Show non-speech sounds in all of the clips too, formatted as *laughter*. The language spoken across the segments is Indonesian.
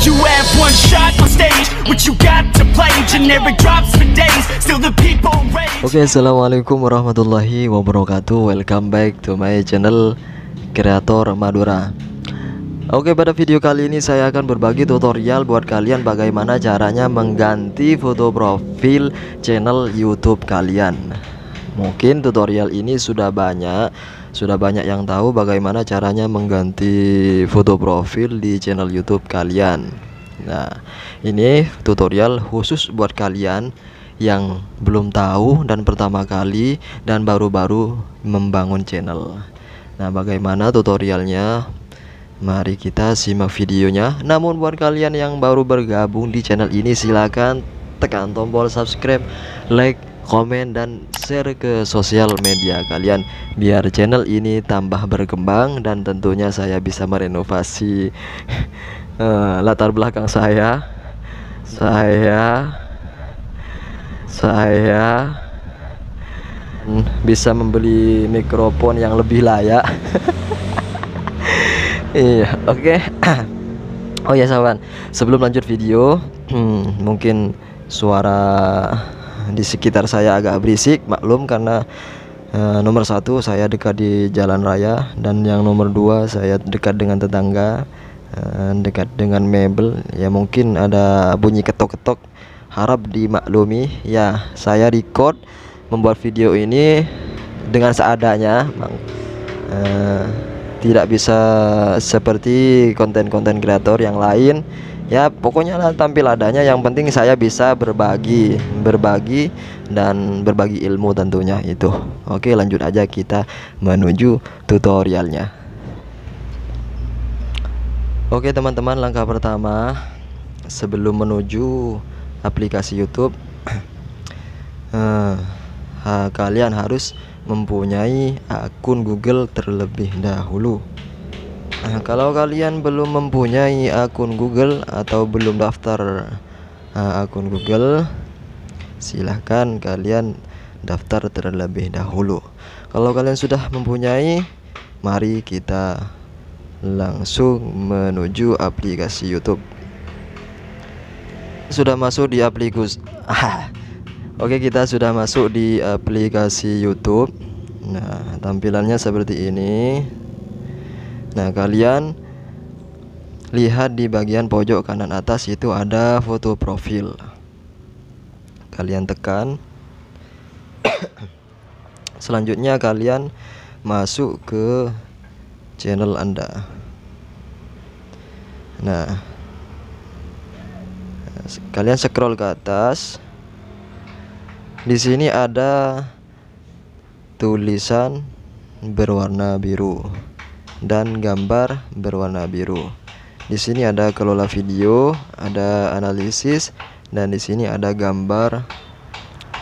You have one shot on stage, you got to play, generic drops for days, still the people rage. Oke, okay, assalamualaikum warahmatullahi wabarakatuh. Welcome back to my channel Kreator Madura. Oke, pada video kali ini saya akan berbagi tutorial buat kalian bagaimana caranya mengganti foto profil channel YouTube kalian. Mungkin tutorial ini sudah banyak, sudah banyak yang tahu bagaimana caranya mengganti foto profil di channel YouTube kalian. Nah, ini tutorial khusus buat kalian yang belum tahu dan pertama kali dan baru-baru membangun channel. Nah, bagaimana tutorialnya? Mari kita simak videonya. Namun buat kalian yang baru bergabung di channel ini Silahkan tekan tombol subscribe, like komen dan share ke sosial media kalian biar channel ini tambah berkembang dan tentunya saya bisa merenovasi uh, *laughs* latar belakang saya saya saya bisa membeli mikrofon yang lebih layak *laughs* iya oke okay. *clears throat* oh ya sahabat sebelum lanjut video *clears throat* mungkin suara di sekitar saya agak berisik maklum karena uh, nomor satu saya dekat di jalan raya dan yang nomor dua saya dekat dengan tetangga uh, dekat dengan mebel ya mungkin ada bunyi ketok-ketok harap dimaklumi ya saya record membuat video ini dengan seadanya uh, tidak bisa seperti konten-konten kreator yang lain ya pokoknya lah tampil adanya yang penting saya bisa berbagi berbagi dan berbagi ilmu tentunya itu oke lanjut aja kita menuju tutorialnya oke teman-teman langkah pertama sebelum menuju aplikasi YouTube *clears throat* eh, Eh, kalian harus mempunyai akun Google terlebih dahulu. Nah, kalau kalian belum mempunyai akun Google atau belum daftar uh, akun Google, silahkan kalian daftar terlebih dahulu. Kalau kalian sudah mempunyai, mari kita langsung menuju aplikasi YouTube. Sudah masuk di aplikasi. *laughs* Oke kita sudah masuk di eh, aplikasi YouTube Nah tampilannya seperti ini Nah kalian lihat di bagian pojok kanan atas itu ada foto profil Kalian tekan *coughs* Selanjutnya kalian masuk ke channel anda Nah kalian scroll ke atas di sini ada tulisan berwarna biru dan gambar berwarna biru. Di sini ada kelola video, ada analisis dan di sini ada gambar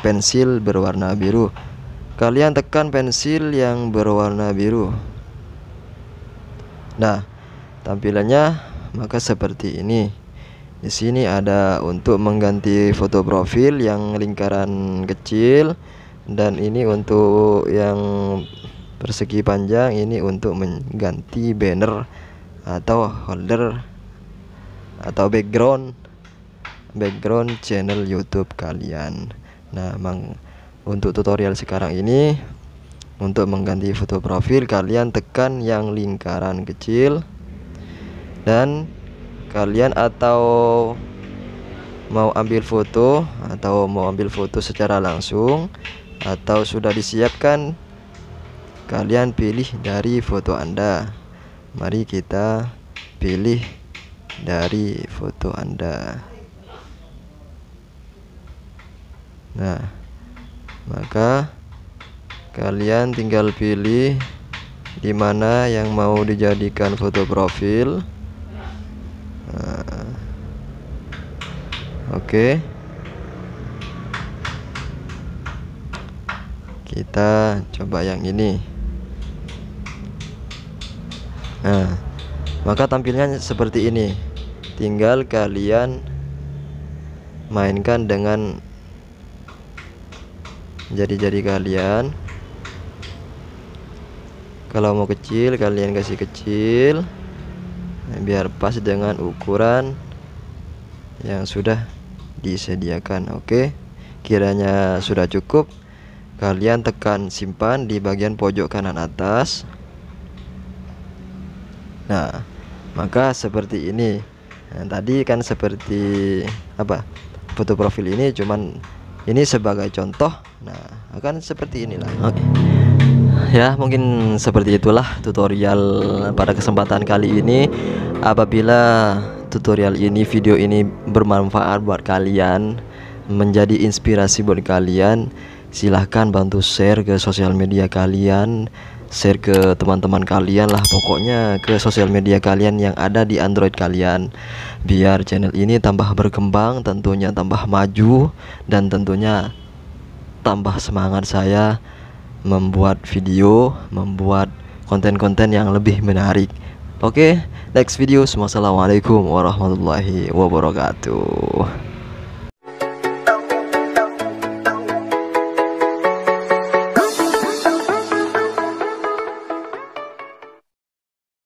pensil berwarna biru. Kalian tekan pensil yang berwarna biru. Nah, tampilannya maka seperti ini. Di sini ada untuk mengganti foto profil yang lingkaran kecil dan ini untuk yang persegi panjang ini untuk mengganti banner atau holder atau background background channel YouTube kalian. Nah, mang untuk tutorial sekarang ini untuk mengganti foto profil kalian tekan yang lingkaran kecil dan kalian atau mau ambil foto atau mau ambil foto secara langsung atau sudah disiapkan kalian pilih dari foto Anda mari kita pilih dari foto Anda nah maka kalian tinggal pilih di mana yang mau dijadikan foto profil Oke. Kita coba yang ini. Nah, maka tampilnya seperti ini. Tinggal kalian mainkan dengan jari-jari kalian. Kalau mau kecil kalian kasih kecil biar pas dengan ukuran yang sudah disediakan oke kiranya sudah cukup kalian tekan simpan di bagian pojok kanan atas nah maka seperti ini nah, tadi kan seperti apa foto profil ini cuman ini sebagai contoh nah akan seperti inilah oke ya mungkin seperti itulah tutorial pada kesempatan kali ini apabila tutorial ini, video ini bermanfaat buat kalian, menjadi inspirasi buat kalian. Silahkan bantu share ke sosial media kalian, share ke teman-teman kalian lah, pokoknya ke sosial media kalian yang ada di Android kalian, biar channel ini tambah berkembang, tentunya tambah maju, dan tentunya tambah semangat saya membuat video, membuat konten-konten yang lebih menarik. Oke. Okay? next video. Wassalamualaikum warahmatullahi wabarakatuh.